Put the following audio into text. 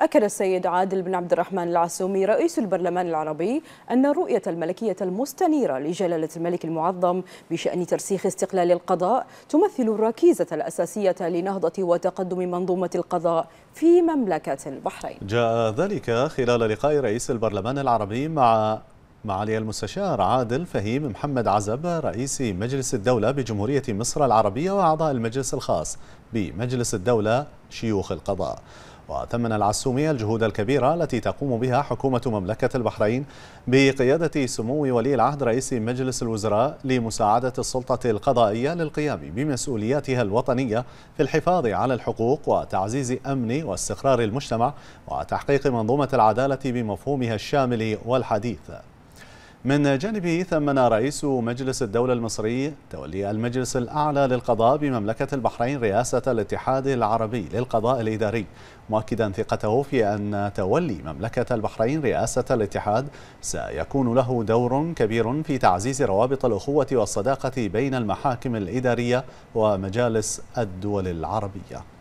أكد السيد عادل بن عبد الرحمن العسومي رئيس البرلمان العربي أن رؤية الملكية المستنيرة لجلالة الملك المعظم بشأن ترسيخ استقلال القضاء تمثل الركيزة الأساسية لنهضة وتقدم منظومة القضاء في مملكة البحرين جاء ذلك خلال لقاء رئيس البرلمان العربي مع معالي المستشار عادل فهيم محمد عزب رئيس مجلس الدولة بجمهورية مصر العربية وأعضاء المجلس الخاص بمجلس الدولة شيوخ القضاء وثمن العسومية الجهود الكبيرة التي تقوم بها حكومة مملكة البحرين بقيادة سمو ولي العهد رئيس مجلس الوزراء لمساعدة السلطة القضائية للقيام بمسؤولياتها الوطنية في الحفاظ على الحقوق وتعزيز أمن واستقرار المجتمع وتحقيق منظومة العدالة بمفهومها الشامل والحديث من جانبه ثمن رئيس مجلس الدولة المصري تولي المجلس الأعلى للقضاء بمملكة البحرين رئاسة الاتحاد العربي للقضاء الإداري مؤكدا ثقته في أن تولي مملكة البحرين رئاسة الاتحاد سيكون له دور كبير في تعزيز روابط الأخوة والصداقة بين المحاكم الإدارية ومجالس الدول العربية